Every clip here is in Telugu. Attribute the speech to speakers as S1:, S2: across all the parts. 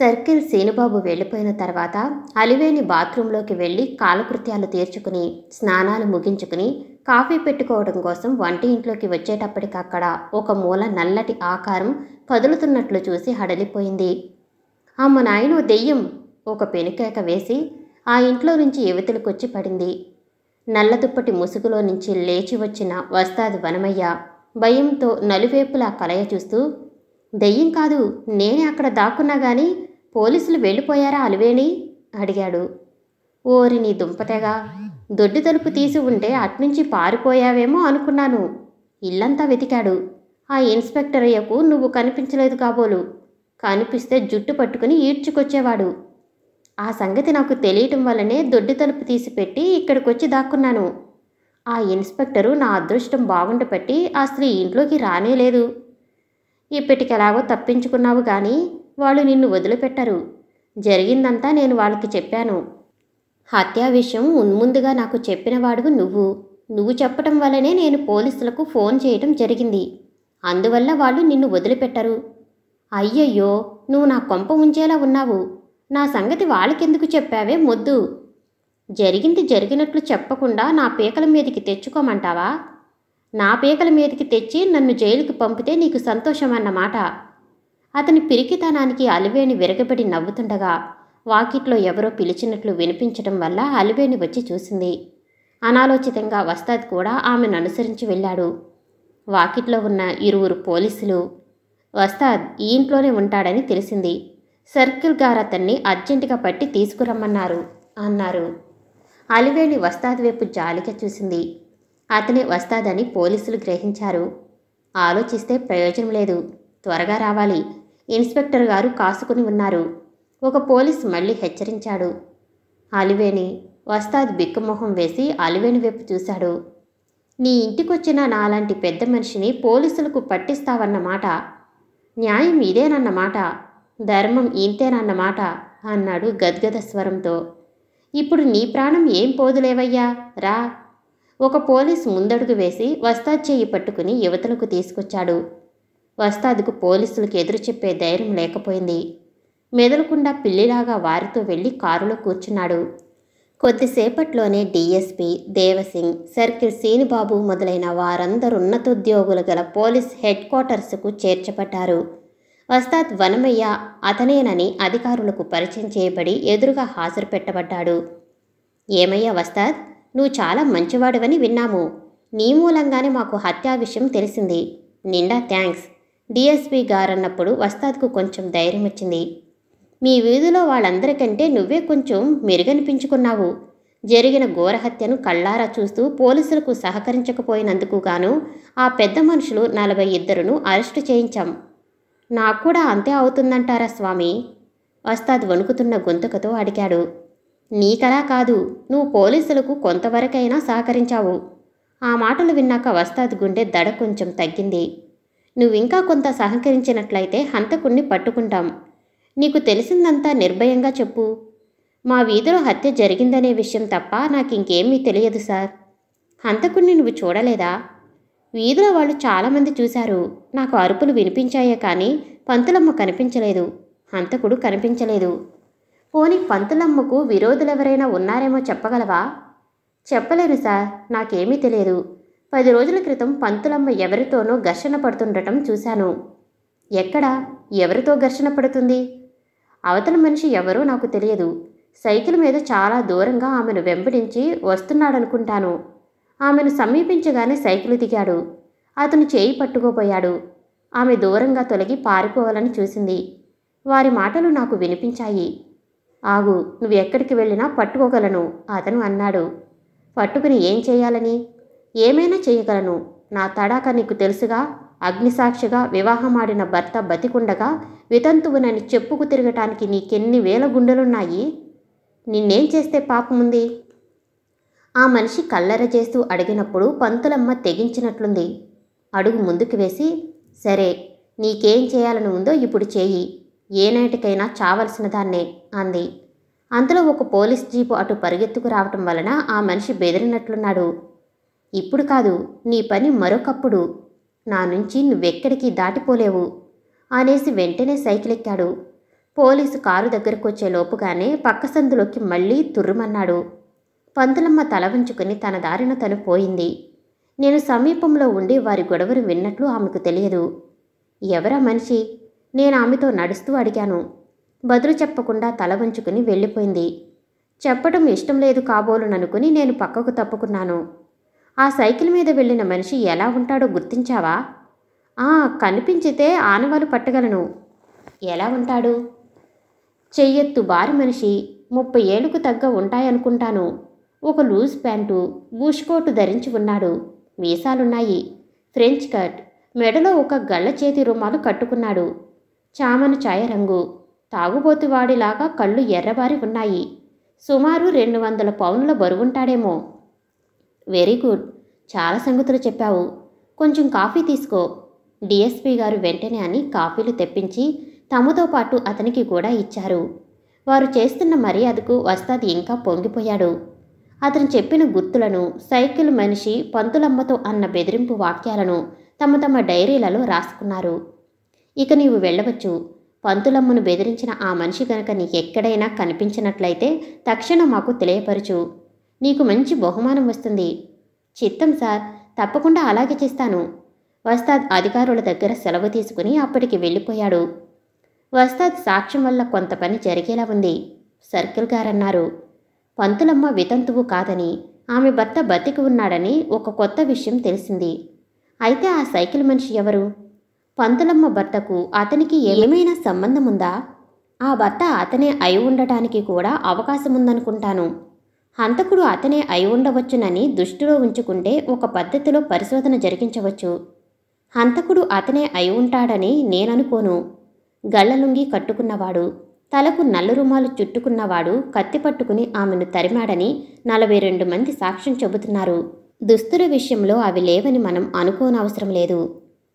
S1: సర్కిల్ సీనుబాబు వెళ్ళిపోయిన తర్వాత అలివేని బాత్రూంలోకి వెళ్ళి కాలకృత్యాలు తీర్చుకుని స్నానాలు ముగించుకుని కాఫీ పెట్టుకోవడం కోసం వంటి ఇంట్లోకి వచ్చేటప్పటికక్కడ ఒక మూల నల్లటి ఆకారం కదులుతున్నట్లు చూసి హడలిపోయింది అమ్మ నాయనో దెయ్యం ఒక పెనుకేక వేసి ఆ ఇంట్లో నుంచి ఎవితులకొచ్చి పడింది నల్లదుప్పటి ముసుగులో నుంచి లేచి వచ్చిన వస్తాది వనమయ్య భయంతో నలువేపులా కలయ చూస్తూ దెయ్యం కాదు నేనే అక్కడ దాక్కున్నా కానీ పోలీసులు వెళ్ళిపోయారా అలివేణి అడిగాడు ఓరి నీ దుంపతెగా దొడ్డి తలుపు తీసి ఉంటే అట్నుంచి పారిపోయావేమో అనుకున్నాను ఇల్లంతా వెతికాడు ఆ ఇన్స్పెక్టర్ అయ్యకు నువ్వు కనిపించలేదు కాబోలు కనిపిస్తే జుట్టు పట్టుకుని ఈడ్చుకొచ్చేవాడు ఆ సంగతి నాకు తెలియటం వల్లనే దొడ్డి తలుపు తీసి పెట్టి ఇక్కడికొచ్చి దాక్కున్నాను ఆ ఇన్స్పెక్టరు నా అదృష్టం బాగుండబట్టి స్త్రీ ఇంట్లోకి రానేలేదు ఇప్పటికెలాగో తప్పించుకున్నావు కానీ వాళ్ళు నిన్ను వదిలిపెట్టరు జరిగిందంతా నేను వాళ్ళకి చెప్పాను హత్యా విషయం ఉన్ముందుగా నాకు వాడుగు నువ్వు నువ్వు చెప్పటం వల్లనే నేను పోలీసులకు ఫోన్ చేయటం జరిగింది అందువల్ల వాళ్ళు నిన్ను వదిలిపెట్టరు అయ్యయ్యో నువ్వు నా కొంప ఉంచేలా ఉన్నావు నా సంగతి వాళ్ళకెందుకు చెప్పావే మొద్దు జరిగింది జరిగినట్లు చెప్పకుండా నా పీకల మీదకి తెచ్చుకోమంటావా నా పీకల మీదకి తెచ్చి నన్ను జైలుకి పంపితే నీకు సంతోషమన్నమాట అతని పిరికితనానికి అలివేణి విరగబడి నవ్వుతుండగా వాకిట్లో ఎవరో పిలిచినట్లు వినిపించడం వల్ల అలివేణి వచ్చి చూసింది అనాలోచితంగా వస్తాద్ కూడా ఆమెను అనుసరించి వెళ్ళాడు వాకిట్లో ఉన్న ఇరువురు పోలీసులు వస్తాద్ ఈ ఇంట్లోనే ఉంటాడని తెలిసింది సర్కిల్ గారు అతన్ని అర్జెంటుగా పట్టి తీసుకురమ్మన్నారు అన్నారు అలివేణి వస్తాద్ వైపు జాలిగా చూసింది అతనే వస్తాదని పోలీసులు గ్రహించారు ఆలోచిస్తే ప్రయోజనం లేదు త్వరగా రావాలి ఇన్స్పెక్టర్ గారు కాసుకుని ఉన్నారు ఒక పోలీస్ మళ్ళీ హెచ్చరించాడు అలివేని వస్తాద్ బిక్కుమొహం వేసి అలివేని వైపు చూశాడు నీ ఇంటికొచ్చిన నాలాంటి పెద్ద మనిషిని పోలీసులకు పట్టిస్తావన్నమాట న్యాయం ఇదేనన్నమాట ధర్మం ఇంతేనన్నమాట అన్నాడు గద్గద స్వరంతో ఇప్పుడు నీ ప్రాణం ఏం పోదులేవయ్యా రా ఒక పోలీస్ ముందడుగు వేసి వస్తా చేయి పట్టుకుని యువతలకు తీసుకొచ్చాడు వస్తాదుకు పోలీసులకు ఎదురు చెప్పే ధైర్యం లేకపోయింది మెదలకుండా పిల్లిలాగా వారితో వెళ్ళి కారులో కూర్చున్నాడు కొద్దిసేపట్లోనే డిఎస్పీ దేవసింగ్ సర్కిల్ శ్రీనిబాబు మొదలైన వారందరూ ఉన్నతోద్యోగులు గల పోలీస్ హెడ్ క్వార్టర్స్కు చేర్చబడ్డారు వస్తాద్ వనమయ్య అతనేనని అధికారులకు పరిచయం చేయబడి ఎదురుగా హాజరు పెట్టబడ్డాడు ఏమయ్యా వస్తాద్ నువ్వు చాలా మంచివాడివని విన్నాము నీ మూలంగానే మాకు హత్యా విషయం తెలిసింది నిండా థ్యాంక్స్ డిఎస్పీ గారన్నప్పుడు వస్తాద్కు కొంచెం ధైర్యం వచ్చింది మీ వీధిలో వాళ్ళందరికంటే నువ్వే కొంచెం మెరుగనిపించుకున్నావు జరిగిన ఘోరహత్యను కళ్ళారా చూస్తూ పోలీసులకు సహకరించకపోయినందుకు గాను ఆ పెద్ద మనుషులు నలభై ఇద్దరును అరెస్టు చేయించాం నాకు కూడా అంతే అవుతుందంటారా స్వామి వస్తాద్ వణుకుతున్న గొంతుకతో అడిగాడు నీకలా కాదు నువ్వు పోలీసులకు కొంతవరకైనా సహకరించావు ఆ మాటలు విన్నాక వస్తాద్ గుండె దడ కొంచెం తగ్గింది నువ్వింకా కొంత సహకరించినట్లయితే హంతకుణ్ణి పట్టుకుంటాం నీకు తెలిసిందంతా నిర్భయంగా చెప్పు మా వీధిలో హత్య జరిగిందనే విషయం తప్ప నాకు ఇంకేమీ తెలియదు సార్ హంతకుణ్ణి నువ్వు చూడలేదా వీధిలో వాళ్ళు చాలామంది చూశారు నాకు అరుపులు వినిపించాయే కానీ పంతులమ్మ కనిపించలేదు హంతకుడు కనిపించలేదు పోనీ పంతులమ్మకు విరోధులెవరైనా ఉన్నారేమో చెప్పగలవా చెప్పలేను సార్ నాకేమీ తెలియదు పది రోజుల క్రితం పంతులమ్మ ఎవరితోనో ఘర్షణ పడుతుండటం చూశాను ఎక్కడ ఎవరితో ఘర్షణ పడుతుంది అవతల మనిషి ఎవరో నాకు తెలియదు సైకిల్ మీద చాలా దూరంగా ఆమెను వెంబడించి వస్తున్నాడనుకుంటాను ఆమెను సమీపించగానే సైకిల్ దిగాడు అతను చేయి పట్టుకోపోయాడు ఆమె దూరంగా తొలగి పారిపోవాలని చూసింది వారి మాటలు నాకు వినిపించాయి ఆగు నువ్వు ఎక్కడికి వెళ్ళినా పట్టుకోగలను అతను అన్నాడు పట్టుకుని ఏం చేయాలని ఏమైనా చేయగలను నా తడాక నీకు తెలుసుగా అగ్నిసాక్షిగా వివాహమాడిన భర్త బతికుండగా వితంతువునని చెప్పుకు తిరగటానికి నీకెన్ని వేల గుండెలున్నాయి నిన్నేం చేస్తే పాపముంది ఆ మనిషి కల్లెర చేస్తూ అడిగినప్పుడు పంతులమ్మ తెగించినట్లుంది అడుగు ముందుకు వేసి సరే నీకేం చేయాలని ఉందో ఇప్పుడు చేయి ఏనాటికైనా చావలసిన దాన్నే అంది అందులో ఒక పోలీస్ జీపు అటు పరిగెత్తుకు రావటం వలన ఆ మనిషి బెదిరినట్లున్నాడు ఇప్పుడు కాదు నీ పని మరొకప్పుడు నా నుంచి నువ్వెక్కడికి దాటిపోలేవు అనేసి వెంటనే సైకిల్ ఎక్కాడు పోలీసు కారు వచ్చే లోపుగానే పక్క సందులోకి మళ్ళీ తుర్రుమన్నాడు పంతులమ్మ తల వంచుకుని తన దారిన తను పోయింది నేను సమీపంలో ఉండి వారి గొడవలు విన్నట్లు ఆమెకు తెలియదు ఎవరా మనిషి నేను ఆమెతో నడుస్తూ అడిగాను బదులు చెప్పకుండా తల వంచుకుని వెళ్ళిపోయింది చెప్పడం ఇష్టం లేదు కాబోలుననుకుని నేను పక్కకు తప్పుకున్నాను ఆ సైకిల్ మీద వెళ్ళిన మనిషి ఎలా ఉంటాడో గుర్తించావా కనిపించితే ఆనవాలు పట్టగలను ఎలా ఉంటాడు చెయ్యెత్తు బారి మనిషి ముప్పై ఏళ్ళకు తగ్గ ఉంటాయనుకుంటాను ఒక లూజ్ ప్యాంటు గూష్కోటు ధరించి ఉన్నాడు మీసాలున్నాయి ఫ్రెంచ్ కట్ మెడలో ఒక గళ్ళ చేతి రుమాలు కట్టుకున్నాడు చామను ఛాయ రంగు తాగుబోతువాడిలాగా కళ్ళు ఎర్రబారి ఉన్నాయి సుమారు రెండు వందల పౌనుల బరువుంటాడేమో వెరీ గుడ్ చాలా సంగతులు చెప్పావు కొంచెం కాఫీ తీసుకో డిఎస్పి గారు వెంటనే అని కాఫీలు తెప్పించి తమతో పాటు అతనికి కూడా ఇచ్చారు వారు చేస్తున్న మర్యాదకు వస్తాది ఇంకా పొంగిపోయాడు అతను చెప్పిన గుర్తులను సైకిల్ మనిషి పంతులమ్మతో అన్న బెదిరింపు వాక్యాలను తమ తమ డైరీలలో రాసుకున్నారు ఇక నీవు వెళ్ళవచ్చు పంతులమ్మను బెదిరించిన ఆ మనిషి గనక నీకెక్కడైనా కనిపించినట్లయితే తక్షణం మాకు తెలియపరచు నీకు మంచి బహుమానం వస్తుంది చిత్తం సార్ తప్పకుండా అలాగే చేస్తాను వస్తాద్ అధికారుల దగ్గర సెలవు తీసుకుని అప్పటికి వెళ్ళిపోయాడు వస్తాద్ సాక్ష్యం వల్ల కొంత పని జరిగేలా ఉంది సర్కిల్ గారన్నారు పంతులమ్మ వితంతువు కాదని ఆమె భర్త బతికి ఉన్నాడని ఒక కొత్త విషయం తెలిసింది అయితే ఆ సైకిల్ మనిషి ఎవరు పంతులమ్మ భర్తకు అతనికి ఏమైనా సంబంధం ఉందా ఆ భర్త అతనే అయి ఉండటానికి కూడా అవకాశం ఉందనుకుంటాను హంతకుడు అతనే అయి ఉండవచ్చునని దృష్టిలో ఉంచుకుంటే ఒక పద్ధతిలో పరిశోధన జరిగించవచ్చు హంతకుడు అతనే అయి ఉంటాడని నేననుకోను గళ్ళలుంగి కట్టుకున్నవాడు తలకు నల్ల రుమాలు చుట్టుకున్నవాడు కత్తి పట్టుకుని ఆమెను తరిమాడని నలభై రెండు మంది సాక్ష్యం చెబుతున్నారు దుస్తుల విషయంలో అవి లేవని మనం అనుకోనవసరం లేదు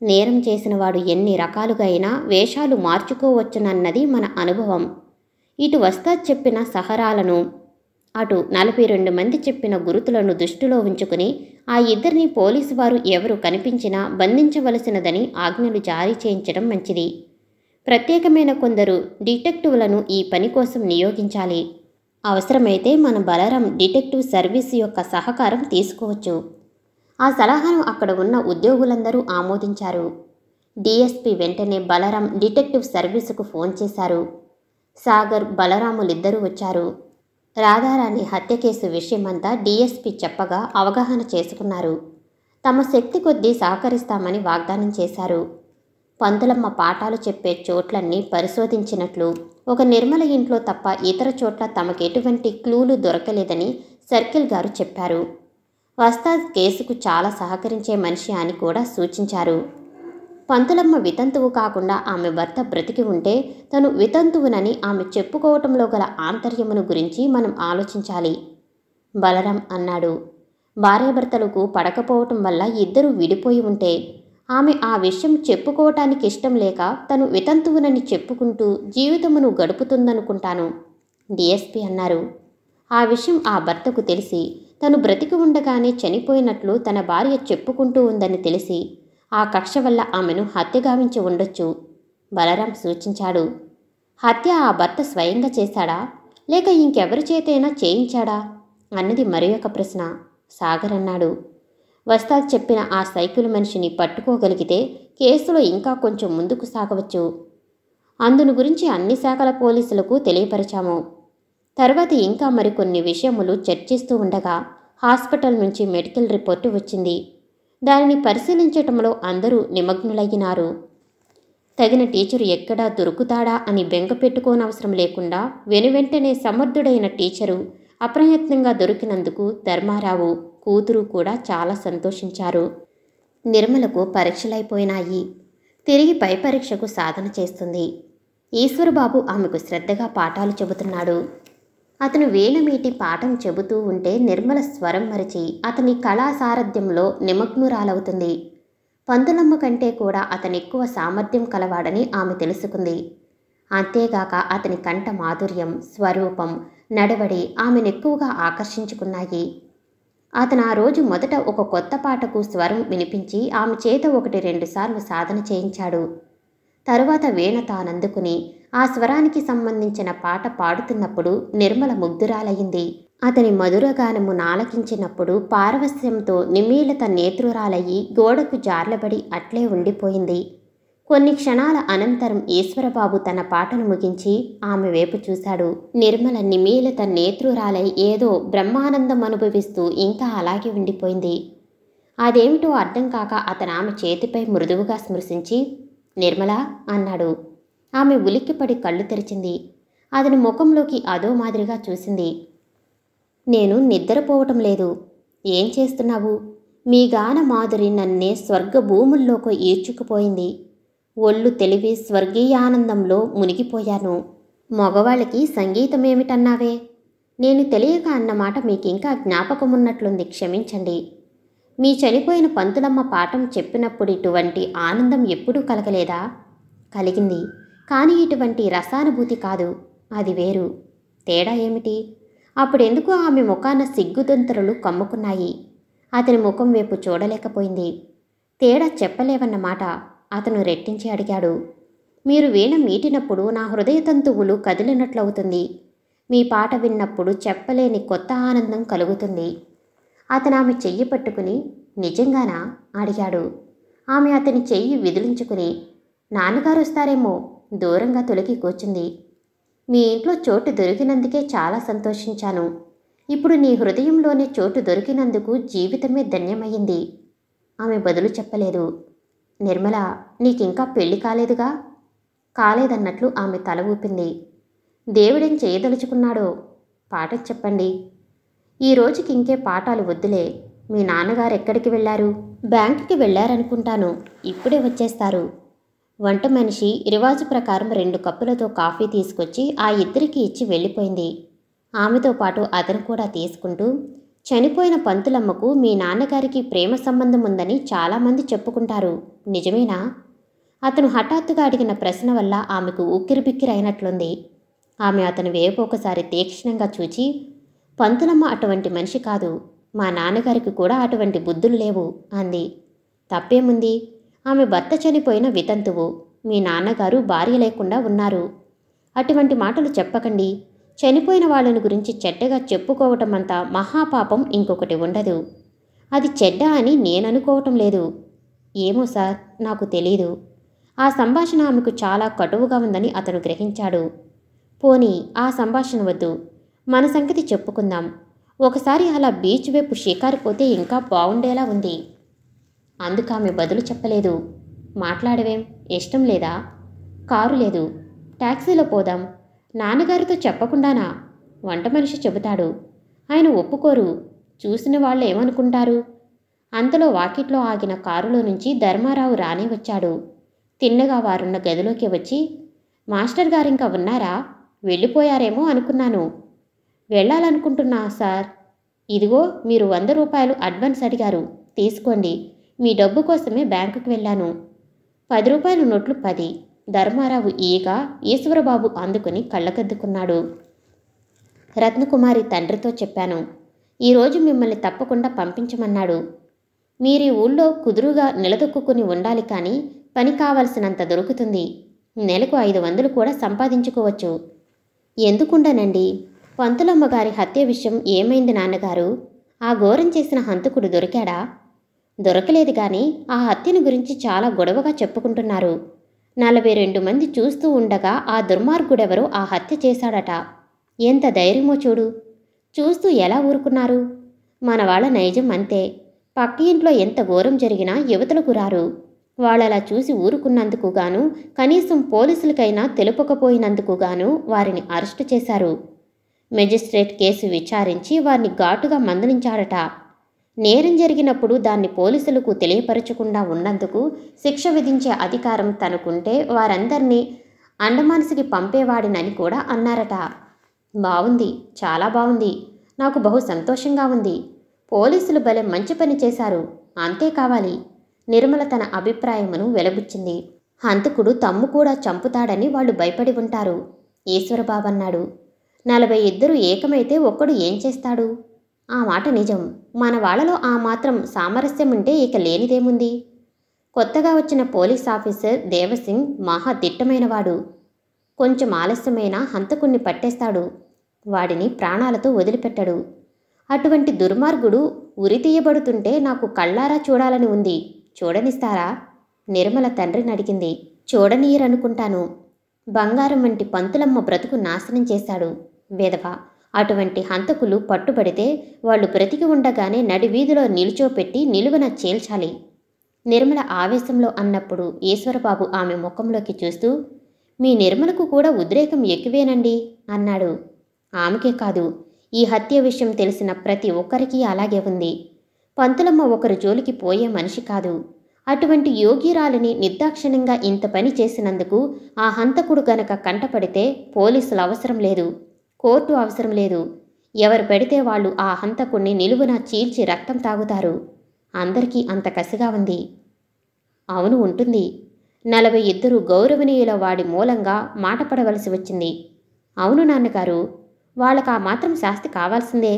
S1: నేరం చేసినవాడు ఎన్ని రకాలుగా అయినా వేషాలు మార్చుకోవచ్చునన్నది మన అనుభవం ఇటు వస్తా చెప్పిన సహరాలను అటు నలభై రెండు మంది చెప్పిన గురుతులను దృష్టిలో ఉంచుకుని ఆ ఇద్దరిని పోలీసు వారు ఎవరు కనిపించినా బంధించవలసినదని ఆజ్ఞలు జారీ చేయించడం మంచిది ప్రత్యేకమైన కొందరు డిటెక్టివ్లను ఈ పని కోసం నియోగించాలి అవసరమైతే మన బలరాం డిటెక్టివ్ సర్వీస్ యొక్క సహకారం తీసుకోవచ్చు ఆ సలహాను అక్కడ ఉన్న ఉద్యోగులందరూ ఆమోదించారు డిఎస్పి వెంటనే బలరాం డిటెక్టివ్ సర్వీసుకు ఫోన్ చేశారు సాగర్ బలరాములిద్దరూ వచ్చారు రాధారాణి హత్య కేసు విషయమంతా డీఎస్పీ చెప్పగా అవగాహన చేసుకున్నారు తమ శక్తి కొద్దీ సహకరిస్తామని వాగ్దానం చేశారు పంతులమ్మ పాఠాలు చెప్పే చోట్లన్నీ పరిశోధించినట్లు ఒక నిర్మల ఇంట్లో తప్ప ఇతర చోట్ల తమకెటువంటి క్లూలు దొరకలేదని సర్కిల్ గారు చెప్పారు వస్తాద్ కేసుకు చాలా సహకరించే మనిషి అని కూడా సూచించారు పంతులమ్మ వితంతువు కాకుండా ఆమె భర్త బ్రతికి ఉంటే తను వితంతువునని ఆమె చెప్పుకోవటంలో గల ఆంతర్యమును గురించి మనం ఆలోచించాలి బలరాం అన్నాడు భార్యాభర్తలకు పడకపోవటం వల్ల ఇద్దరూ విడిపోయి ఉంటే ఆమె ఆ విషయం చెప్పుకోవటానికి ఇష్టం లేక తను వితంతువునని చెప్పుకుంటూ జీవితమును గడుపుతుందనుకుంటాను డిఎస్పి అన్నారు ఆ విషయం ఆ భర్తకు తెలిసి తను బ్రతికి ఉండగానే చనిపోయినట్లు తన భార్య చెప్పుకుంటూ ఉందని తెలిసి ఆ కక్ష వల్ల ఆమెను హత్యగావించి ఉండొచ్చు బలరాం సూచించాడు హత్య ఆ భర్త స్వయంగా చేశాడా లేక ఇంకెవరి చేతైనా చేయించాడా అన్నది మరి ప్రశ్న సాగర్ అన్నాడు వస్తాద్ చెప్పిన ఆ సైకిల్ మనిషిని పట్టుకోగలిగితే కేసులో ఇంకా కొంచెం ముందుకు సాగవచ్చు అందును గురించి అన్ని శాఖల పోలీసులకు తెలియపరిచాము తర్వాత ఇంకా మరికొన్ని విషయములు చర్చిస్తూ ఉండగా హాస్పిటల్ నుంచి మెడికల్ రిపోర్టు వచ్చింది దానిని పరిశీలించటంలో అందరూ నిమగ్నులయ్యినారు తగిన టీచరు ఎక్కడా దొరుకుతాడా అని బెంగ పెట్టుకోనవసరం లేకుండా వెనువెంటనే సమర్థుడైన టీచరు అప్రయత్నంగా దొరికినందుకు ధర్మారావు కూతురు కూడా చాలా సంతోషించారు నిర్మలకు పరీక్షలైపోయినాయి తిరిగి పై పరీక్షకు సాధన చేస్తుంది ఈశ్వరబాబు ఆమెకు శ్రద్ధగా పాఠాలు చెబుతున్నాడు అతను వేలమీటి పాఠం చెబుతూ ఉంటే నిర్మల స్వరం మరిచి అతని కళాసారథ్యంలో నిమగ్నురాలవుతుంది పంతులమ్మ కంటే కూడా అతనెక్కువ సామర్థ్యం కలవాడని ఆమె తెలుసుకుంది అంతేగాక అతని కంట మాధుర్యం స్వరూపం నడవడి ఆమెను ఎక్కువగా ఆకర్షించుకున్నాయి అతను ఆ రోజు మొదట ఒక కొత్త పాటకు స్వరం వినిపించి ఆమె చేత ఒకటి రెండుసార్లు సాధన చేయించాడు తరువాత వీణ తానందుకుని ఆ స్వరానికి సంబంధించిన పాట పాడుతున్నప్పుడు నిర్మల ముగ్ధురాలయ్యింది అతని మధురగానము నాలకించినప్పుడు పారవస్యంతో నిమీలత నేత్రురాలయ్యి గోడకు జార్లబడి అట్లే ఉండిపోయింది కొన్ని క్షణాల అనంతరం ఈశ్వరబాబు తన పాటను ముగించి ఆమె వైపు చూశాడు నిర్మల నిమీలత నేత్రురాలై ఏదో బ్రహ్మానందం అనుభవిస్తూ ఇంకా అలాగే ఉండిపోయింది అదేమిటో అర్థం కాక అతను ఆమె చేతిపై మృదువుగా స్మృశించి నిర్మల అన్నాడు ఆమె ఉలిక్కిపడి కళ్ళు తెరిచింది అతని ముఖంలోకి అదో మాదిరిగా చూసింది నేను నిద్రపోవటం లేదు ఏం చేస్తున్నావు మీ గాన మాధురి నన్నే స్వర్గ భూముల్లోకి ఈడ్చుకుపోయింది ఒళ్ళు తెలివి స్వర్గీయానందంలో మునిగిపోయాను మగవాళ్ళకి సంగీతమేమిటన్నావే నేను తెలియక అన్నమాట మీకింకా జ్ఞాపకమున్నట్లుంది క్షమించండి మీ చనిపోయిన పంతులమ్మ పాఠం చెప్పినప్పుడు ఇటువంటి ఆనందం ఎప్పుడూ కలగలేదా కలిగింది కానీ ఇటువంటి రసానుభూతి కాదు అది వేరు తేడా ఏమిటి అప్పుడెందుకు ఆమె ముఖాన సిగ్గుదంతరులు కమ్ముకున్నాయి అతని ముఖం వైపు చూడలేకపోయింది తేడా చెప్పలేవన్నమాట అతను రెట్టించి అడిగాడు మీరు వీణ మీటినప్పుడు నా హృదయ తంతువులు కదిలినట్లవుతుంది మీ పాట విన్నప్పుడు చెప్పలేని కొత్త ఆనందం కలుగుతుంది అతను ఆమె చెయ్యి పట్టుకుని నిజంగానా అడిగాడు ఆమె అతని చెయ్యి విదిలించుకుని నాన్నగారు వస్తారేమో దూరంగా తొలగి కూర్చుంది మీ ఇంట్లో చోటు దొరికినందుకే చాలా సంతోషించాను ఇప్పుడు నీ హృదయంలోనే చోటు దొరికినందుకు జీవితమే ధన్యమయ్యింది ఆమె బదులు చెప్పలేదు నిర్మల నీకింకా పెళ్లి కాలేదుగా కాలేదన్నట్లు ఆమె తల ఊపింది దేవుడేం చేయదలుచుకున్నాడో పాట చెప్పండి ఈ రోజుకి ఇంకే పాఠాలు వద్దులే మీ నాన్నగారు ఎక్కడికి వెళ్ళారు బ్యాంకుకి వెళ్ళారనుకుంటాను ఇప్పుడే వచ్చేస్తారు వంట మనిషి రివాజు ప్రకారం రెండు కప్పులతో కాఫీ తీసుకొచ్చి ఆ ఇద్దరికి ఇచ్చి వెళ్ళిపోయింది ఆమెతో పాటు అతను కూడా తీసుకుంటూ చనిపోయిన పంతులమ్మకు మీ నాన్నగారికి ప్రేమ సంబంధం ఉందని చాలామంది చెప్పుకుంటారు నిజమేనా అతను హఠాత్తుగా అడిగిన ప్రశ్న వల్ల ఆమెకు ఉక్కిరిబిక్కిరైనట్లుంది ఆమె అతను వేపు ఒకసారి తీక్షణంగా చూచి పంతులమ్మ అటువంటి మనిషి కాదు మా నాన్నగారికి కూడా అటువంటి బుద్ధులు లేవు అంది తప్పేముంది ఆమె భర్త చనిపోయిన వితంతువు మీ నాన్నగారు భార్య లేకుండా ఉన్నారు అటువంటి మాటలు చెప్పకండి చనిపోయిన వాళ్ళని గురించి చెడ్డగా చెప్పుకోవటం అంతా మహాపాపం ఇంకొకటి ఉండదు అది చెడ్డ అని నేననుకోవటం లేదు ఏమో సార్ నాకు తెలీదు ఆ సంభాషణ ఆమెకు చాలా కటువుగా ఉందని అతను గ్రహించాడు పోనీ ఆ సంభాషణ వద్దు మన సంగతి చెప్పుకుందాం ఒకసారి అలా బీచ్ వైపు షికారిపోతే ఇంకా బాగుండేలా ఉంది అందుకు ఆమె బదులు చెప్పలేదు మాట్లాడవేం ఇష్టం లేదా కారు లేదు ట్యాక్సీలో పోదాం నాన్నగారితో చెప్పకుండానా వంట మనిషి చెబుతాడు ఆయన ఒప్పుకోరు చూసిన వాళ్ళు ఏమనుకుంటారు అంతలో వాకిట్లో ఆగిన కారులో నుంచి ధర్మారావు రానే వచ్చాడు తిన్నగా వారున్న గదిలోకి వచ్చి మాస్టర్ గారింకా ఉన్నారా వెళ్ళిపోయారేమో అనుకున్నాను వెళ్ళాలనుకుంటున్నా సార్ ఇదిగో మీరు వంద రూపాయలు అడ్వాన్స్ అడిగారు తీసుకోండి మీ డబ్బు కోసమే బ్యాంకుకు వెళ్ళాను పది రూపాయల నోట్లు పది ధర్మారావు ఈగ ఈశ్వరబాబు అందుకుని కళ్ళకద్దుకున్నాడు రత్నకుమారి తండ్రితో చెప్పాను ఈరోజు మిమ్మల్ని తప్పకుండా పంపించమన్నాడు మీరు ఊళ్ళో కుదురుగా నిలదొక్కుని ఉండాలి కానీ పని కావలసినంత దొరుకుతుంది నెలకు ఐదు వందలు కూడా సంపాదించుకోవచ్చు ఎందుకుండనండి పంతులమ్మ గారి హత్య విషయం ఏమైంది నాన్నగారు ఆ ఘోరం చేసిన హంతకుడు దొరికాడా దొరకలేదు కానీ ఆ హత్యను గురించి చాలా గొడవగా చెప్పుకుంటున్నారు నలభై రెండు మంది చూస్తూ ఉండగా ఆ దుర్మార్గుడెవరో ఆ హత్య చేశాడట ఎంత ధైర్యమో చూడు చూస్తూ ఎలా ఊరుకున్నారు మన వాళ్ళ నైజం అంతే పక్క ఇంట్లో ఎంత ఘోరం జరిగినా యువతలకు రారు వాళ్ళలా చూసి ఊరుకున్నందుకు గాను కనీసం పోలీసులకైనా తెలుపకపోయినందుకు గాను వారిని అరెస్టు చేశారు మెజిస్ట్రేట్ కేసు విచారించి వారిని ఘాటుగా మందలించాడట నేరం జరిగినప్పుడు దాన్ని పోలీసులకు తెలియపరచకుండా ఉన్నందుకు శిక్ష విధించే అధికారం తనకుంటే వారందరినీ అండమాన్స్కి పంపేవాడినని కూడా అన్నారట బాగుంది చాలా బాగుంది నాకు బహు సంతోషంగా ఉంది పోలీసులు భలే మంచి పని చేశారు అంతే కావాలి నిర్మల తన అభిప్రాయమును వెలబుచ్చింది హంతకుడు తమ్ము కూడా చంపుతాడని వాళ్ళు భయపడి ఉంటారు ఈశ్వరబాబన్నాడు నలభై ఇద్దరు ఏకమైతే ఒక్కడు ఏం చేస్తాడు ఆ మాట నిజం మన వాళ్ళలో ఆ మాత్రం సామరస్యం ఉంటే ఇక లేనిదేముంది కొత్తగా వచ్చిన పోలీస్ ఆఫీసర్ దేవసింగ్ మహా దిట్టమైనవాడు కొంచెం ఆలస్యమైన హంతకుణ్ణి పట్టేస్తాడు వాడిని ప్రాణాలతో వదిలిపెట్టడు అటువంటి దుర్మార్గుడు ఉరితీయబడుతుంటే నాకు కళ్ళారా చూడాలని ఉంది చూడనిస్తారా నిర్మల తండ్రిని అడిగింది చూడనీయరనుకుంటాను బంగారం వంటి పంతులమ్మ బ్రతుకు నాశనం చేశాడు వేదవ అటువంటి హంతకులు పట్టుబడితే వాళ్ళు బ్రతికి ఉండగానే నడివీధిలో నిలుచోపెట్టి నిలువన చేల్చాలి నిర్మల ఆవేశంలో అన్నప్పుడు ఈశ్వరబాబు ఆమె ముఖంలోకి చూస్తూ మీ నిర్మలకు కూడా ఉద్రేకం ఎక్కువేనండి అన్నాడు ఆమెకే కాదు ఈ హత్య విషయం తెలిసిన ప్రతి ఒక్కరికి అలాగే ఉంది పంతులమ్మ ఒకరు జోలికి పోయే మనిషి కాదు అటువంటి యోగిరాలిని నిర్దాక్షిణ్యంగా ఇంత పని చేసినందుకు ఆ హంతకుడు గనక కంటపడితే పోలీసులు అవసరం లేదు కోర్టు అవసరం లేదు ఎవరు పెడితే వాళ్ళు ఆ హంతకుణ్ణి నిలువున చీల్చి రక్తం తాగుతారు అందరికీ అంత కసిగా ఉంది అవును ఉంటుంది నలభై ఇద్దరు గౌరవనీయుల వాడి మూలంగా మాటపడవలసి వచ్చింది అవును నాన్నగారు వాళ్ళకు ఆ మాత్రం శాస్తి కావాల్సిందే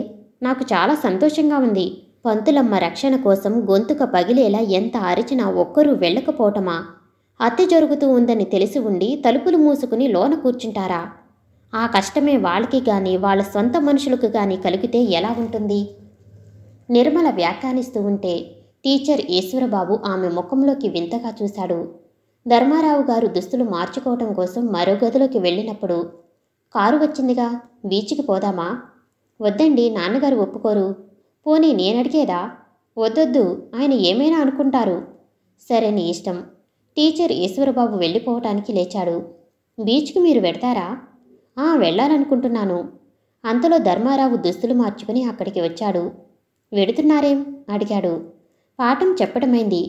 S1: నాకు చాలా సంతోషంగా ఉంది పంతులమ్మ రక్షణ కోసం గొంతుక పగిలేలా ఎంత అరిచినా ఒక్కరూ వెళ్ళకపోవటమా హత్య జరుగుతూ ఉందని తెలిసి ఉండి తలుపులు మూసుకుని లోన కూర్చుంటారా ఆ కష్టమే వాళ్ళకి కానీ వాళ్ళ సొంత మనుషులకు కానీ కలిగితే ఎలా ఉంటుంది నిర్మల వ్యాఖ్యానిస్తూ ఉంటే టీచర్ ఈశ్వరబాబు ఆమె ముఖంలోకి వింతగా చూశాడు ధర్మారావు గారు దుస్తులు మార్చుకోవటం కోసం మరో గదిలోకి వెళ్ళినప్పుడు కారు వచ్చిందిగా బీచ్కి పోదామా వద్దండి నాన్నగారు ఒప్పుకోరు పోనీ నేనడిగేదా వద్దొద్దు ఆయన ఏమైనా అనుకుంటారు సరే నీ ఇష్టం టీచర్ ఈశ్వరబాబు వెళ్ళిపోవటానికి లేచాడు బీచ్కి మీరు వెడతారా వెళ్ళాలనుకుంటున్నాను అంతలో ధర్మారావు దుస్తులు మార్చుకుని అక్కడికి వచ్చాడు వెడుతున్నారేం అడిగాడు పాఠం చెప్పడమైంది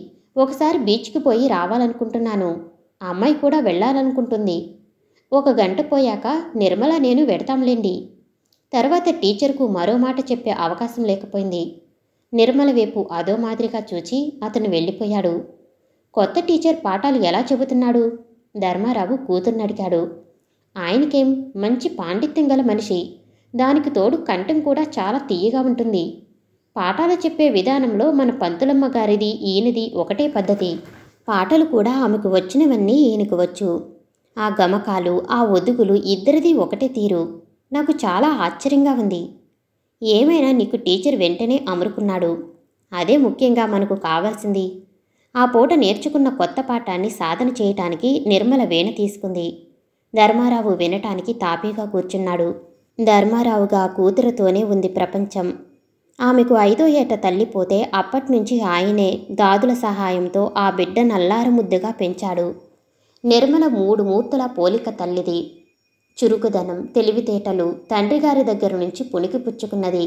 S1: ఒకసారి బీచ్కి పోయి రావాలనుకుంటున్నాను అమ్మాయి కూడా వెళ్ళాలనుకుంటుంది ఒక గంట పోయాక నిర్మల నేను వెడతాంలేండి తర్వాత టీచర్కు మరో మాట చెప్పే అవకాశం లేకపోయింది నిర్మల వైపు అదో మాదిరిగా చూచి అతను వెళ్ళిపోయాడు కొత్త టీచర్ పాఠాలు ఎలా చెబుతున్నాడు ధర్మారావు కూతుర్ని అడిగాడు ఆయనకేం మంచి పాండిత్యం గల మనిషి దానికి తోడు కంఠం కూడా చాలా తీయగా ఉంటుంది పాఠాలు చెప్పే విధానంలో మన పంతులమ్మ గారిది ఈయనది ఒకటే పద్ధతి పాటలు కూడా ఆమెకు వచ్చినవన్నీ ఈయనకు వచ్చు ఆ గమకాలు ఆ ఒదుగులు ఇద్దరిది ఒకటే తీరు నాకు చాలా ఆశ్చర్యంగా ఉంది ఏమైనా నీకు టీచర్ వెంటనే అమరుకున్నాడు అదే ముఖ్యంగా మనకు కావాల్సింది ఆ పూట నేర్చుకున్న కొత్త పాఠాన్ని సాధన చేయటానికి నిర్మల వేణ తీసుకుంది ధర్మారావు వినటానికి తాపీగా కూర్చున్నాడు ధర్మారావుగా కూతురుతోనే ఉంది ప్రపంచం ఆమెకు ఐదో ఏట తల్లిపోతే అప్పటినుంచి ఆయనే దాదుల సహాయంతో ఆ బిడ్డ నల్లారముద్దుగా పెంచాడు నిర్మల మూడు మూర్తుల పోలిక తల్లిది చురుకుదనం తెలివితేటలు తండ్రి గారి దగ్గర నుంచి పుణికి పుచ్చుకున్నది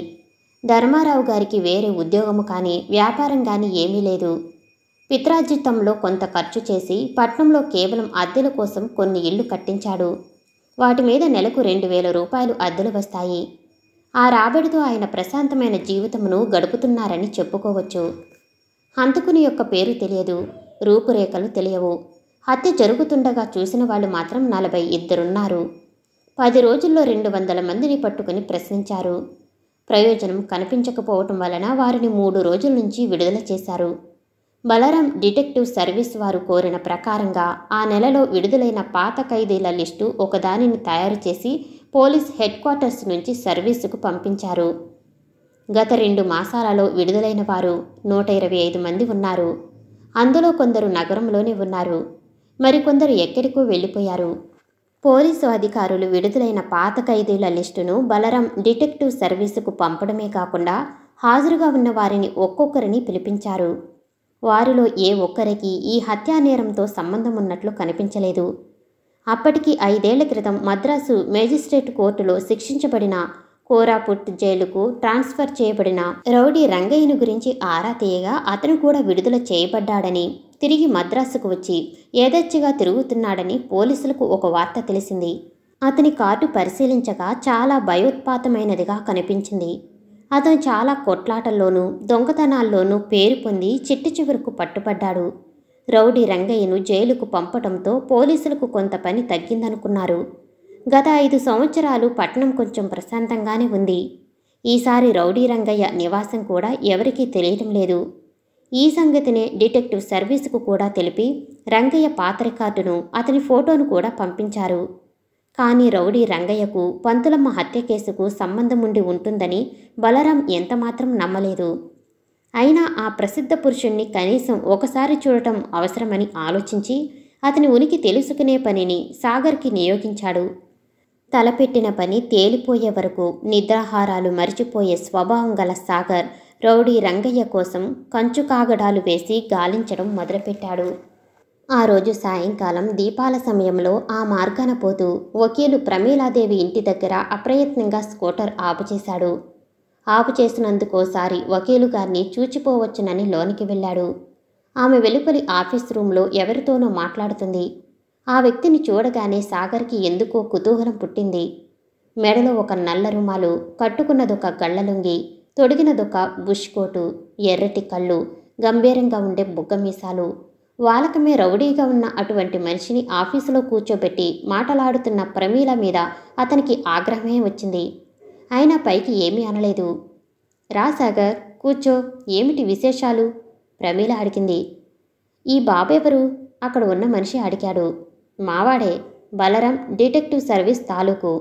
S1: ధర్మారావు గారికి వేరే ఉద్యోగము కానీ వ్యాపారం కానీ ఏమీ లేదు పిత్రార్జితంలో కొంత ఖర్చు చేసి పట్నంలో కేవలం అద్దెల కోసం కొన్ని ఇళ్లు కట్టించాడు వాటి మీద నెలకు రెండు వేల రూపాయలు అద్దెలు వస్తాయి ఆ రాబడితో ఆయన ప్రశాంతమైన జీవితమును గడుపుతున్నారని చెప్పుకోవచ్చు హంతకుని యొక్క పేరు తెలియదు రూపురేఖలు తెలియవు హత్య జరుగుతుండగా చూసిన వాళ్ళు మాత్రం నలభై ఇద్దరున్నారు పది రోజుల్లో రెండు వందల మందిని పట్టుకుని ప్రశ్నించారు ప్రయోజనం కనిపించకపోవటం వలన వారిని మూడు రోజుల నుంచి విడుదల చేశారు బలరాం డిటెక్టివ్ సర్వీస్ వారు కోరిన ప్రకారంగా ఆ నెలలో విడుదలైన పాత ఖైదీల లిస్టు ఒకదానిని తయారు చేసి పోలీస్ హెడ్ క్వార్టర్స్ నుంచి సర్వీసుకు పంపించారు గత రెండు మాసాలలో విడుదలైన వారు నూట ఇరవై ఐదు మంది ఉన్నారు అందులో కొందరు నగరంలోనే ఉన్నారు మరికొందరు ఎక్కడికో వెళ్ళిపోయారు పోలీసు అధికారులు విడుదలైన పాత ఖైదీల లిస్టును బలరాం డిటెక్టివ్ సర్వీసుకు పంపడమే కాకుండా హాజరుగా ఉన్న వారిని ఒక్కొక్కరిని పిలిపించారు వారిలో ఏ ఒక్కరికి ఈ హత్యానేరంతో సంబంధం ఉన్నట్లు కనిపించలేదు అప్పటికి ఐదేళ్ల క్రితం మద్రాసు మేజిస్ట్రేట్ కోర్టులో శిక్షించబడిన కోరాపుట్ జైలుకు ట్రాన్స్ఫర్ చేయబడిన రౌడీ రంగయ్యను గురించి ఆరా తీయగా అతను కూడా విడుదల చేయబడ్డాడని తిరిగి మద్రాసుకు వచ్చి ఏదెచ్చగా తిరుగుతున్నాడని పోలీసులకు ఒక వార్త తెలిసింది అతని కార్డు పరిశీలించగా చాలా భయోత్పాతమైనదిగా కనిపించింది అతను చాలా కొట్లాటల్లోనూ దొంగతనాల్లోనూ పేరు పొంది చిట్టి చివరకు పట్టుబడ్డాడు రౌడీ రంగయ్యను జైలుకు పంపటంతో పోలీసులకు కొంత పని తగ్గిందనుకున్నారు గత ఐదు సంవత్సరాలు పట్టణం కొంచెం ప్రశాంతంగానే ఉంది ఈసారి రౌడీ రంగయ్య నివాసం కూడా ఎవరికీ తెలియటం లేదు ఈ సంగతినే డిటెక్టివ్ సర్వీసుకు కూడా తెలిపి రంగయ్య పాత రికార్డును అతని ఫోటోను కూడా పంపించారు కానీ రౌడీ రంగయ్యకు పంతులమ్మ హత్య కేసుకు సంబంధముండి ఉంటుందని బలరాం ఎంతమాత్రం నమ్మలేదు అయినా ఆ ప్రసిద్ధ పురుషుణ్ణి కనీసం ఒకసారి చూడటం అవసరమని ఆలోచించి అతని ఉనికి తెలుసుకునే పనిని సాగర్కి నియోగించాడు తలపెట్టిన పని తేలిపోయే వరకు నిద్రాహారాలు మరిచిపోయే స్వభావం గల సాగర్ రౌడీ రంగయ్య కోసం కంచు కాగడాలు వేసి గాలించడం మొదలుపెట్టాడు ఆ రోజు సాయంకాలం దీపాల సమయంలో ఆ మార్గాన పోతూ వకీలు ప్రమీలాదేవి ఇంటి దగ్గర అప్రయత్నంగా స్కూటర్ ఆపుచేశాడు ఆపు చేసినందుకోసారి వకీలు గారిని చూచిపోవచ్చునని లోనికి వెళ్ళాడు ఆమె వెలుపలి ఆఫీస్ రూంలో ఎవరితోనో మాట్లాడుతుంది ఆ వ్యక్తిని చూడగానే సాగర్కి ఎందుకో కుతూహలం పుట్టింది మెడలో ఒక నల్ల రుమాలు కట్టుకున్నదొక గళ్ళలుంగి తొడిగినదొక బుష్ కోటు ఎర్రటి కళ్ళు గంభీరంగా ఉండే బుగ్గమీసాలు వాలకమే రౌడీగా ఉన్న అటువంటి మనిషిని ఆఫీసులో కూర్చోబెట్టి మాటలాడుతున్న ప్రమీల మీద అతనికి ఆగ్రహమే వచ్చింది అయినా పైకి ఏమీ అనలేదు రాసాగర్ కూర్చో ఏమిటి విశేషాలు ప్రమీల అడిగింది ఈ బాబెవరు అక్కడ ఉన్న మనిషి అడిగాడు మావాడే బలరాం డిటెక్టివ్ సర్వీస్ తాలూకు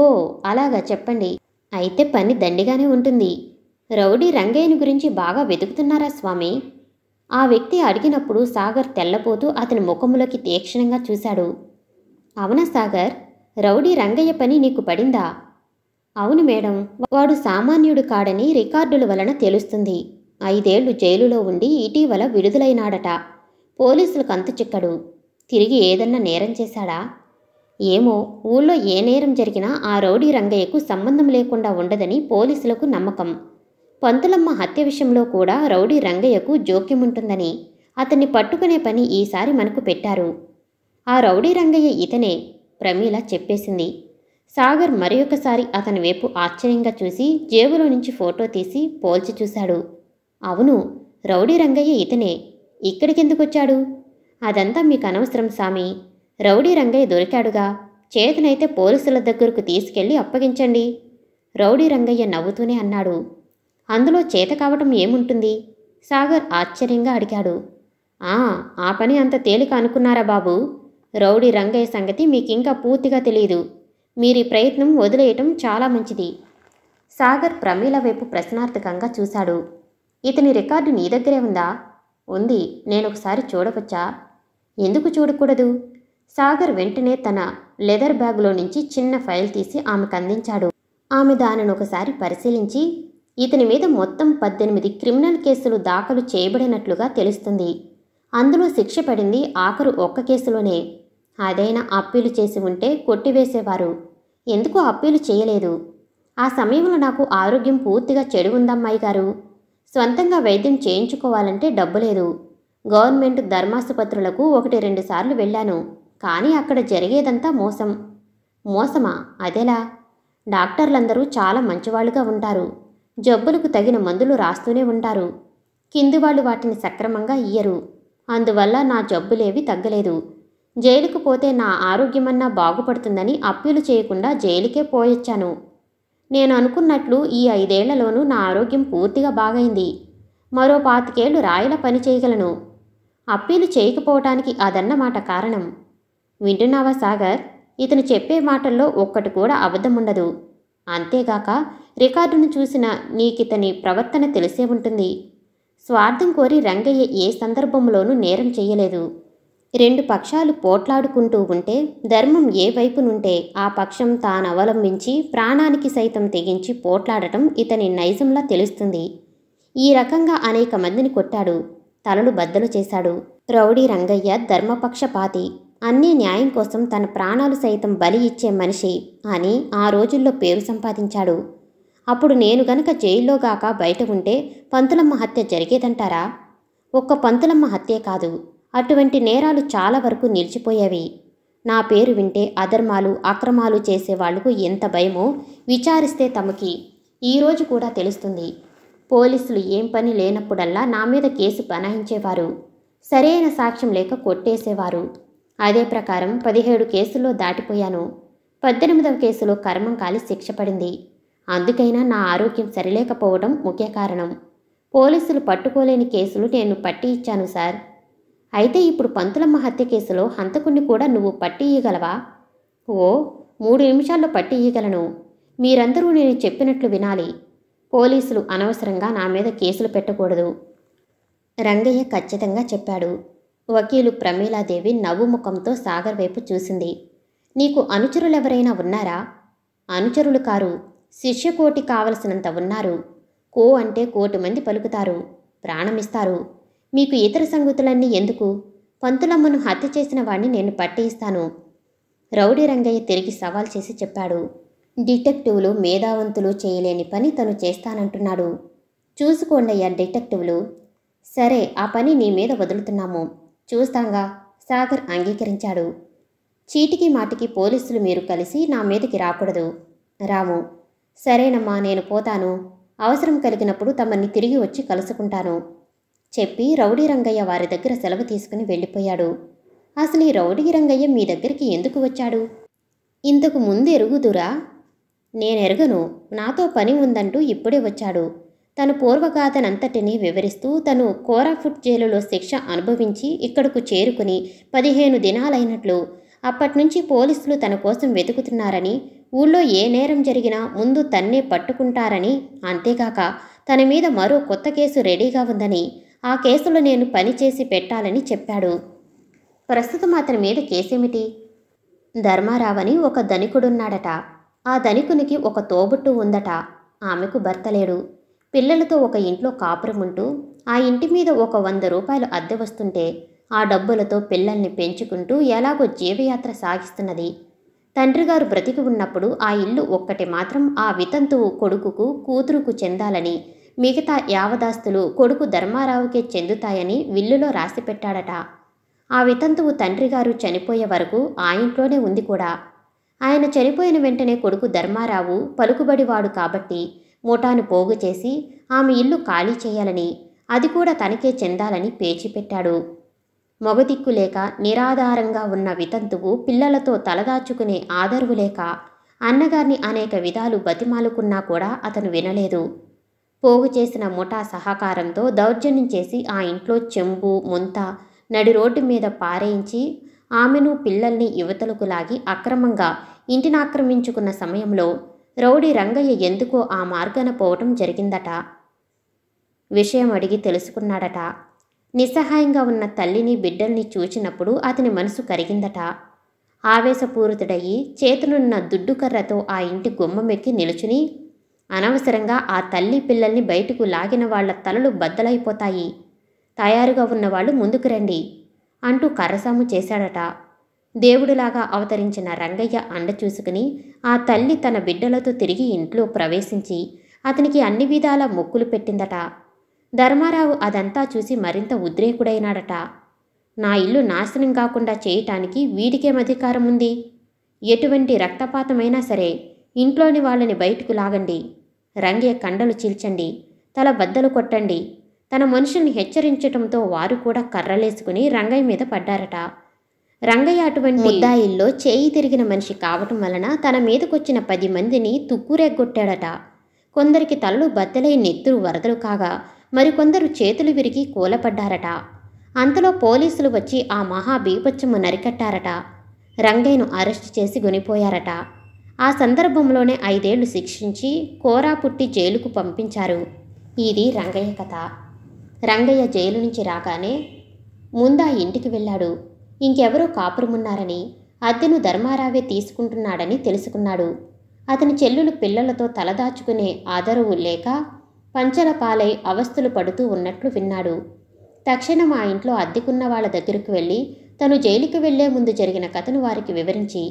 S1: ఓ అలాగా చెప్పండి అయితే పని దండిగానే ఉంటుంది రౌడీ రంగయ్యని గురించి బాగా వెతుకుతున్నారా స్వామి ఆ వ్యక్తి అడిగినప్పుడు సాగర్ తెల్లపోతూ అతని ముఖములోకి తీక్షణంగా చూశాడు అవునా సాగర్ రౌడీ రంగయ్య పని నీకు పడిందా అవును మేడం వాడు సామాన్యుడు కాడని రికార్డుల వలన తెలుస్తుంది ఐదేళ్లు జైలులో ఉండి ఇటీవల విడుదలైనాడట పోలీసులకు అంత చిక్కడు తిరిగి ఏదన్నా నేరం చేశాడా ఏమో ఊళ్ళో ఏ నేరం జరిగినా ఆ రౌడీ రంగయ్యకు సంబంధం లేకుండా ఉండదని పోలీసులకు నమ్మకం పంతులమ్మ హత్య విషయంలో కూడా రౌడీ రంగయ్యకు జోక్యం ఉంటుందని అతన్ని పట్టుకునే పని ఈసారి మనకు పెట్టారు ఆ రౌడీ రంగయ్య ఇతనే ప్రమీల చెప్పేసింది సాగర్ మరొకసారి అతని వైపు ఆశ్చర్యంగా చూసి జేబులో నుంచి ఫోటో తీసి పోల్చి చూశాడు అవును రౌడీ రంగయ్య ఇతనే ఇక్కడికెందుకు వచ్చాడు అదంతా మీకు అనవసరం సామి రౌడీ రంగయ్య దొరికాడుగా చేతనైతే పోలీసుల దగ్గరకు తీసుకెళ్లి అప్పగించండి రౌడీ రంగయ్య నవ్వుతూనే అన్నాడు అందులో చేత కావటం ఏముంటుంది సాగర్ ఆశ్చర్యంగా అడిగాడు ఆ ఆ పని అంత తేలిక అనుకున్నారా బాబు రౌడీ రంగయ్య సంగతి మీకింకా పూర్తిగా తెలియదు మీరి ప్రయత్నం వదిలేయటం చాలా మంచిది సాగర్ ప్రమీల వైపు ప్రశ్నార్థకంగా చూశాడు ఇతని రికార్డు నీ దగ్గరే ఉందా ఉంది నేనొకసారి చూడవచ్చా ఎందుకు చూడకూడదు సాగర్ వెంటనే తన లెదర్ బ్యాగులో నుంచి చిన్న ఫైల్ తీసి ఆమెకు అందించాడు ఆమె దానిని ఒకసారి పరిశీలించి ఇతని మీద మొత్తం పద్దెనిమిది క్రిమినల్ కేసులు దాఖలు చేయబడినట్లుగా తెలుస్తుంది అందులో శిక్ష పడింది ఆఖరు ఒక్క కేసులోనే అదైనా అప్పీలు చేసి ఉంటే కొట్టివేసేవారు ఎందుకు అప్పీలు చేయలేదు ఆ సమయంలో నాకు ఆరోగ్యం పూర్తిగా చెడు ఉందమ్మాయి గారు స్వంతంగా వైద్యం చేయించుకోవాలంటే డబ్బు లేదు గవర్నమెంట్ ధర్మాసుపత్రులకు ఒకటి రెండు సార్లు వెళ్ళాను కానీ అక్కడ జరిగేదంతా మోసం మోసమా అదెలా డాక్టర్లందరూ చాలా మంచివాళ్ళుగా ఉంటారు జబ్బులకు తగిన మందులు రాస్తూనే ఉంటారు కింది వాళ్ళు వాటిని సక్రమంగా ఇయ్యరు అందువల్ల నా జబ్బులేవి తగ్గలేదు జైలుకు పోతే నా ఆరోగ్యమన్నా బాగుపడుతుందని అప్పీలు చేయకుండా జైలుకే పోయొచ్చాను నేను అనుకున్నట్లు ఈ ఐదేళ్లలోనూ నా ఆరోగ్యం పూర్తిగా బాగైంది మరో పాతికేళ్లు రాయల పని చేయగలను అప్పీలు చేయకపోవటానికి అదన్నమాట కారణం వింటున్నావా సాగర్ ఇతను చెప్పే మాటల్లో ఒక్కటి కూడా అబద్ధముండదు అంతేగాక రికార్డును చూసిన నీకితని ప్రవర్తన తెలిసే ఉంటుంది స్వార్థం కోరి రంగయ్య ఏ సందర్భంలోనూ నేరం చేయలేదు రెండు పక్షాలు పోట్లాడుకుంటూ ఉంటే ధర్మం ఏ వైపునుంటే ఆ పక్షం తాను అవలంబించి ప్రాణానికి సైతం తెగించి పోట్లాడటం ఇతని నైజంలా తెలుస్తుంది ఈ రకంగా అనేక మందిని కొట్టాడు తలలు బద్దలు చేశాడు రౌడీ రంగయ్య ధర్మపక్షపాతి అన్నీ న్యాయం కోసం తన ప్రాణాలు సైతం బలి ఇచ్చే మనిషి అని ఆ రోజుల్లో పేరు సంపాదించాడు అప్పుడు నేను గనక జైల్లో గాక బయట ఉంటే పంతులమ్మ హత్య జరిగేదంటారా ఒక్క పంతులమ్మ హత్యే కాదు అటువంటి నేరాలు చాలా వరకు నిలిచిపోయేవి నా పేరు వింటే అధర్మాలు అక్రమాలు చేసేవాళ్లకు ఎంత భయమో విచారిస్తే తమకి ఈరోజు కూడా తెలుస్తుంది పోలీసులు ఏం పని లేనప్పుడల్లా నా మీద కేసు బనాయించేవారు సరైన సాక్ష్యం లేక కొట్టేసేవారు అదే ప్రకారం పదిహేడు కేసుల్లో దాటిపోయాను పద్దెనిమిదవ కేసులో కర్మం కాలి శిక్ష పడింది అందుకైనా నా ఆరోగ్యం సరిలేకపోవడం ముఖ్య కారణం పోలీసులు పట్టుకోలేని కేసులు నేను పట్టి ఇచ్చాను సార్ అయితే ఇప్పుడు పంతులమ్మ హత్య కేసులో హంతకుణ్ణి కూడా నువ్వు పట్టి ఇయ్యగలవా ఓ మూడు నిమిషాల్లో పట్టి ఇయ్యగలను మీరందరూ నేను చెప్పినట్లు వినాలి పోలీసులు అనవసరంగా నా మీద కేసులు పెట్టకూడదు రంగయ్య ఖచ్చితంగా చెప్పాడు వకీలు ప్రమీలాదేవి నవ్వు ముఖంతో సాగర్ వైపు చూసింది నీకు అనుచరులెవరైనా ఉన్నారా అనుచరులు కారు శిష్యకోటి కావలసినంత ఉన్నారు కో అంటే కోటి మంది పలుకుతారు ప్రాణమిస్తారు మీకు ఇతర సంగతులన్నీ ఎందుకు పంతులమ్మను హత్య చేసిన వాణ్ణి నేను పట్టేయిస్తాను రౌడీ రంగయ్య తిరిగి సవాల్ చేసి చెప్పాడు డిటెక్టివ్లు మేధావంతులు చేయలేని పని తను చేస్తానంటున్నాడు చూసుకోండయ్యా డిటెక్టివ్లు సరే ఆ పని నీ మీద వదులుతున్నాము చూస్తాంగా సాగర్ అంగీకరించాడు చీటికి మాటికి పోలీసులు మీరు కలిసి నా మీదకి రాకూడదు రాము సరేనమ్మా నేను పోతాను అవసరం కలిగినప్పుడు తమని తిరిగి వచ్చి కలుసుకుంటాను చెప్పి రౌడీ రంగయ్య వారి దగ్గర సెలవు తీసుకుని వెళ్ళిపోయాడు అసలు ఈ రౌడీ రంగయ్య మీ దగ్గరికి ఎందుకు వచ్చాడు ఇంతకు ముందు ఎరుగుదురా నేనెరగను నాతో పని ఉందంటూ ఇప్పుడే వచ్చాడు తను పూర్వగాథనంతటినీ వివరిస్తూ తను కోరాఫుట్ జైలులో శిక్ష అనుభవించి ఇక్కడకు చేరుకుని పదిహేను దినాలైనట్లు అప్పటినుంచి పోలీసులు తన కోసం వెతుకుతున్నారని ఊళ్ళో ఏ నేరం జరిగినా ముందు తన్నే పట్టుకుంటారని అంతేకాక తన మీద మరో కొత్త కేసు రెడీగా ఉందని ఆ కేసులో నేను పనిచేసి పెట్టాలని చెప్పాడు ప్రస్తుతం అతని మీద కేసేమిటి ధర్మారావని ఒక ధనికుడున్నాడట ఆ ధనికునికి ఒక తోబుట్టు ఉందట ఆమెకు భర్త లేడు పిల్లలతో ఒక ఇంట్లో కాపురం ఉంటూ ఆ ఇంటి మీద ఒక వంద రూపాయలు అద్దె వస్తుంటే ఆ డబ్బులతో పిల్లల్ని పెంచుకుంటూ ఎలాగో జీవయాత్ర సాగిస్తున్నది తండ్రిగారు బ్రతికి ఉన్నప్పుడు ఆ ఇల్లు ఒక్కటి మాత్రం ఆ వితంతువు కొడుకుకు కూతురుకు చెందాలని మిగతా యావదాస్తులు కొడుకు ధర్మారావుకే చెందుతాయని విల్లులో రాసిపెట్టాడట ఆ వితంతువు తండ్రిగారు చనిపోయే వరకు ఆ ఇంట్లోనే ఉంది కూడా ఆయన చనిపోయిన వెంటనే కొడుకు ధర్మారావు పలుకుబడివాడు కాబట్టి మూటాను పోగు చేసి ఆమె ఇల్లు ఖాళీ చేయాలని అది కూడా తనకే చెందాలని పేచిపెట్టాడు మొగదిక్కు లేక నిరాధారంగా ఉన్న వితంతువు పిల్లలతో తలదాచుకునే ఆదరువు లేక అన్నగారిని అనేక విధాలు బతిమాలుకున్నా కూడా అతను వినలేదు పోగు చేసిన ముఠా సహకారంతో దౌర్జన్యం చేసి ఆ ఇంట్లో చెంబు ముంత నడి రోడ్డు మీద పారేయించి ఆమెను పిల్లల్ని యువతలకు లాగి అక్రమంగా ఇంటిని ఆక్రమించుకున్న సమయంలో రౌడీ రంగయ్య ఎందుకో ఆ మార్గాన పోవటం జరిగిందట విషయం అడిగి తెలుసుకున్నాడట నిస్సహాయంగా ఉన్న తల్లిని బిడ్డల్ని చూచినప్పుడు అతని మనసు కరిగిందట ఆవేశపూరితుడయ్యి చేతులున్న దుడ్డుకర్రతో ఆ ఇంటి గుమ్మమెక్కి నిలుచుని అనవసరంగా ఆ తల్లి పిల్లల్ని బయటకు లాగిన వాళ్ల తలలు బద్దలైపోతాయి తయారుగా ఉన్నవాళ్ళు ముందుకు రండి అంటూ కర్రసాము చేశాడట దేవుడిలాగా అవతరించిన రంగయ్య అండ చూసుకుని ఆ తల్లి తన బిడ్డలతో తిరిగి ఇంట్లో ప్రవేశించి అతనికి అన్ని విధాల మొక్కులు పెట్టిందట ధర్మారావు అదంతా చూసి మరింత ఉద్రేకుడైనాడట నా ఇల్లు నాశనం కాకుండా చేయటానికి వీడికేం అధికారం ఉంది ఎటువంటి రక్తపాతమైనా సరే ఇంట్లోని వాళ్ళని బయటకు లాగండి రంగే కండలు చీల్చండి తల బద్దలు కొట్టండి తన మనుషుల్ని హెచ్చరించటంతో వారు కూడా కర్రలేసుకుని రంగయ్య మీద పడ్డారట రంగయ్య అటువంటి ముద్దాయిల్లో చేయి తిరిగిన మనిషి కావటం వలన తన మీదకొచ్చిన పది మందిని తుక్కురెగ్గొట్టాడట కొందరికి తలలు బద్దలై నెత్తురు వరదలు కాగా మరికొందరు చేతులు విరిగి కూలపడ్డారట అంతలో పోలీసులు వచ్చి ఆ మహా నరికట్టారట రంగయ్యను అరెస్ట్ చేసి గునిపోయారట ఆ సందర్భంలోనే ఐదేళ్లు శిక్షించి కోరా పుట్టి జైలుకు పంపించారు ఇది రంగయ్య కథ రంగయ్య జైలు నుంచి రాగానే ముందా ఇంటికి వెళ్ళాడు ఇంకెవరో కాపురమున్నారని అద్దెను ధర్మారావే తీసుకుంటున్నాడని తెలుసుకున్నాడు అతని చెల్లులు పిల్లలతో తలదాచుకునే ఆదరవు లేక పంచల పాలై అవస్థలు పడుతూ ఉన్నట్లు విన్నాడు తక్షణం ఆ ఇంట్లో అద్దెకున్న వాళ్ళ దగ్గరకు వెళ్ళి తను జైలుకి వెళ్లే ముందు జరిగిన కథను వారికి వివరించి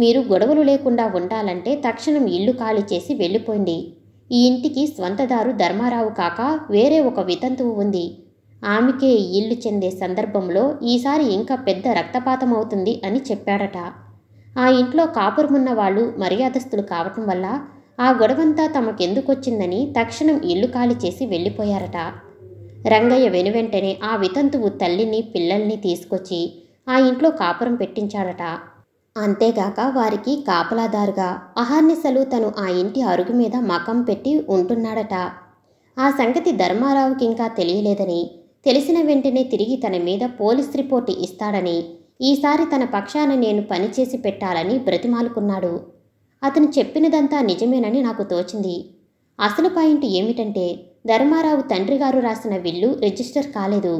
S1: మీరు గొడవలు లేకుండా ఉండాలంటే తక్షణం ఇల్లు ఖాళీ చేసి వెళ్ళిపోయింది ఈ ఇంటికి స్వంతదారు ధర్మారావు కాక వేరే ఒక వితంతువు ఉంది ఆమెకే ఈ ఇల్లు చెందే సందర్భంలో ఈసారి ఇంకా పెద్ద రక్తపాతం అవుతుంది అని చెప్పాడట ఆ ఇంట్లో కాపురమున్న వాళ్ళు మర్యాదస్తులు కావటం వల్ల ఆ గొడవంతా తమకెందుకొచ్చిందని తక్షణం ఇల్లు ఖాళీ చేసి వెళ్ళిపోయారట రంగయ్య వెనువెంటనే ఆ వితంతువు తల్లిని పిల్లల్ని తీసుకొచ్చి ఆ ఇంట్లో కాపురం పెట్టించాడట అంతేగాక వారికి కాపలాదారుగా అహర్నిసలు తను ఆ ఇంటి అరుగు మీద మకం పెట్టి ఉంటున్నాడట ఆ సంగతి ధర్మారావుకి ఇంకా తెలియలేదని తెలిసిన వెంటనే తిరిగి తన మీద పోలీస్ రిపోర్టు ఇస్తాడని ఈసారి తన పక్షాన నేను పనిచేసి పెట్టాలని బ్రతిమాలుకున్నాడు అతను చెప్పినదంతా నిజమేనని నాకు తోచింది అసలు పాయింట్ ఏమిటంటే ధర్మారావు తండ్రి గారు రాసిన విల్లు రిజిస్టర్ కాలేదు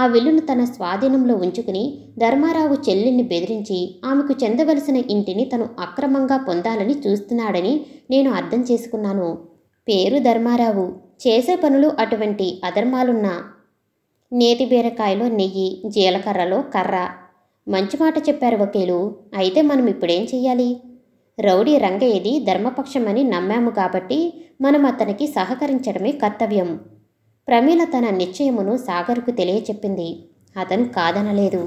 S1: ఆ విల్లును తన స్వాధీనంలో ఉంచుకుని ధర్మారావు చెల్లిని బెదిరించి ఆమెకు చెందవలసిన ఇంటిని తను అక్రమంగా పొందాలని చూస్తున్నాడని నేను అర్థం చేసుకున్నాను పేరు ధర్మారావు చేసే పనులు అటువంటి అధర్మాలున్నా నేతి బీరకాయలో నెయ్యి జీలకర్రలో కర్ర మంచి మాట చెప్పారు వకీలు అయితే మనం ఇప్పుడేం చెయ్యాలి రౌడీ రంగయ్యది ధర్మపక్షమని నమ్మాము కాబట్టి మనం అతనికి సహకరించడమే కర్తవ్యం ప్రమీల తన నిశ్చయమును సాగర్కు తెలియచెప్పింది అతను కాదనలేదు